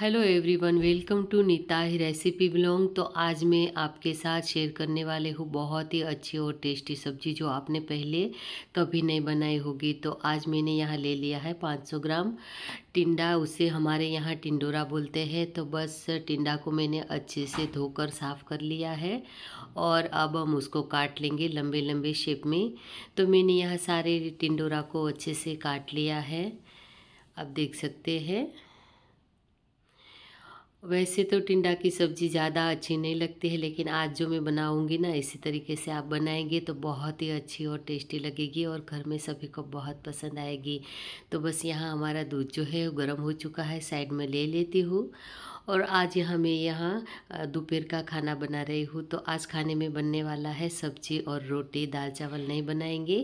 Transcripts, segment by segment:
hello everyone welcome to he recipe blog तो आज मैं आपके साथ शेयर करने वाले हूँ बहुत ही अच्छी और टेस्टी सब्जी जो आपने पहले कभी नहीं बनाई होगी तो आज मैंने यहाँ ले लिया है 500 ग्राम टिंडा उसे हमारे यहाँ टिंडोरा बोलते हैं तो बस टिंडा को मैंने अच्छे से धोकर साफ़ कर लिया है और अब हम उसको काट लेंगे लंबे लंबे शेप में तो मैंने यहाँ सारे टिंडोरा को अच्छे से काट लिया है आप देख सकते हैं वैसे तो टिंडा की सब्ज़ी ज़्यादा अच्छी नहीं लगती है लेकिन आज जो मैं बनाऊंगी ना इसी तरीके से आप बनाएंगे तो बहुत ही अच्छी और टेस्टी लगेगी और घर में सभी को बहुत पसंद आएगी तो बस यहाँ हमारा दूध जो है गर्म हो चुका है साइड में ले लेती हूँ और आज हमें यहाँ दोपहर का खाना बना रही हूँ तो आज खाने में बनने वाला है सब्जी और रोटी दाल चावल नहीं बनाएंगे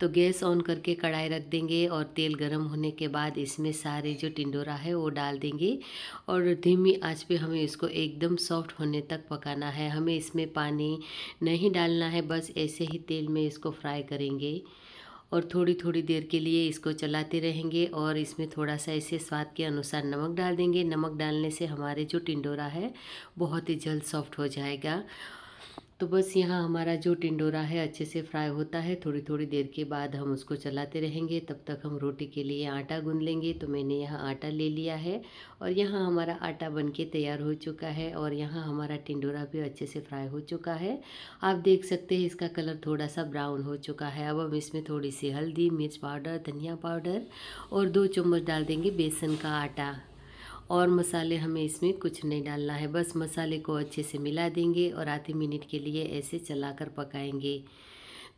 तो गैस ऑन करके कढ़ाई रख देंगे और तेल गर्म होने के बाद इसमें सारे जो टिंडोरा है वो डाल देंगे और धीमी आँच पे हमें इसको एकदम सॉफ्ट होने तक पकाना है हमें इसमें पानी नहीं डालना है बस ऐसे ही तेल में इसको फ्राई करेंगे और थोड़ी थोड़ी देर के लिए इसको चलाते रहेंगे और इसमें थोड़ा सा इसे स्वाद के अनुसार नमक डाल देंगे नमक डालने से हमारे जो टिंडोरा है बहुत ही जल्द सॉफ्ट हो जाएगा तो बस यहाँ हमारा जो टिंडोरा है अच्छे से फ्राई होता है थोड़ी थोड़ी देर के बाद हम उसको चलाते रहेंगे तब तक हम रोटी के लिए आटा गूँध लेंगे तो मैंने यहाँ आटा ले लिया है और यहाँ हमारा आटा बन के तैयार हो चुका है और यहाँ हमारा टिंडोरा भी अच्छे से फ्राई हो चुका है आप देख सकते हैं इसका कलर थोड़ा सा ब्राउन हो चुका है अब हम इसमें थोड़ी सी हल्दी मिर्च पाउडर धनिया पाउडर और दो चम्मच डाल देंगे बेसन का आटा और मसाले हमें इसमें कुछ नहीं डालना है बस मसाले को अच्छे से मिला देंगे और आधे मिनट के लिए ऐसे चलाकर पकाएंगे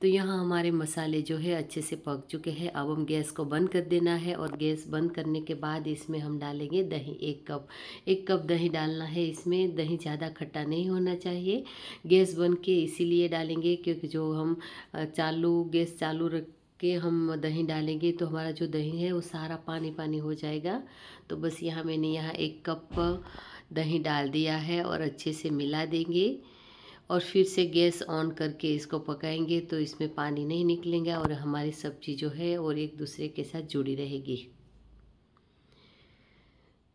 तो यहाँ हमारे मसाले जो है अच्छे से पक चुके हैं अब हम गैस को बंद कर देना है और गैस बंद करने के बाद इसमें हम डालेंगे दही एक कप एक कप दही डालना है इसमें दही ज़्यादा खट्टा नहीं होना चाहिए गैस बंद के इसीलिए डालेंगे क्योंकि जो हम चालू गैस चालू रख के हम दही डालेंगे तो हमारा जो दही है वो सारा पानी पानी हो जाएगा तो बस यहाँ मैंने यहाँ एक कप दही डाल दिया है और अच्छे से मिला देंगे और फिर से गैस ऑन करके इसको पकाएंगे तो इसमें पानी नहीं निकलेंगे और हमारी सब्जी जो है और एक दूसरे के साथ जुड़ी रहेगी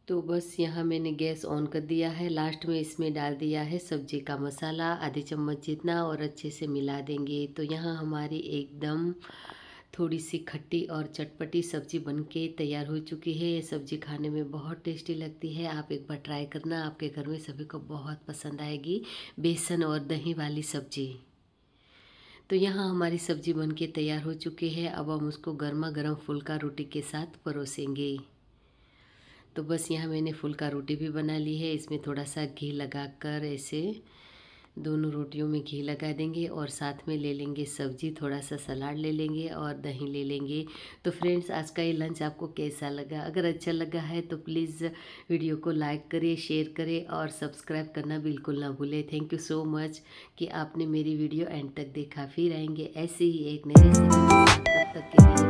तो बस यहाँ मैंने गैस ऑन कर दिया है लास्ट में इसमें डाल दिया है सब्जी का मसाला आधे चम्मच जितना और अच्छे से मिला देंगे तो यहाँ हमारी एकदम थोड़ी सी खट्टी और चटपटी सब्जी बन के तैयार हो चुकी है ये सब्जी खाने में बहुत टेस्टी लगती है आप एक बार ट्राई करना आपके घर में सभी को बहुत पसंद आएगी बेसन और दही वाली सब्जी तो यहाँ हमारी सब्जी बन के तैयार हो चुकी है अब हम उसको गर्मा गर्म फुल्का रोटी के साथ परोसेंगे तो बस यहाँ मैंने फुल्का रोटी भी बना ली है इसमें थोड़ा सा घी लगा ऐसे दोनों रोटियों में घी लगा देंगे और साथ में ले लेंगे सब्जी थोड़ा सा सलाद ले लेंगे और दही ले लेंगे तो फ्रेंड्स आज का ये लंच आपको कैसा लगा अगर अच्छा लगा है तो प्लीज़ वीडियो को लाइक करें शेयर करें और सब्सक्राइब करना बिल्कुल ना भूलें थैंक यू सो मच कि आपने मेरी वीडियो एंड तक देखा फिर आएंगे ऐसे ही एक नए तब तक के लिए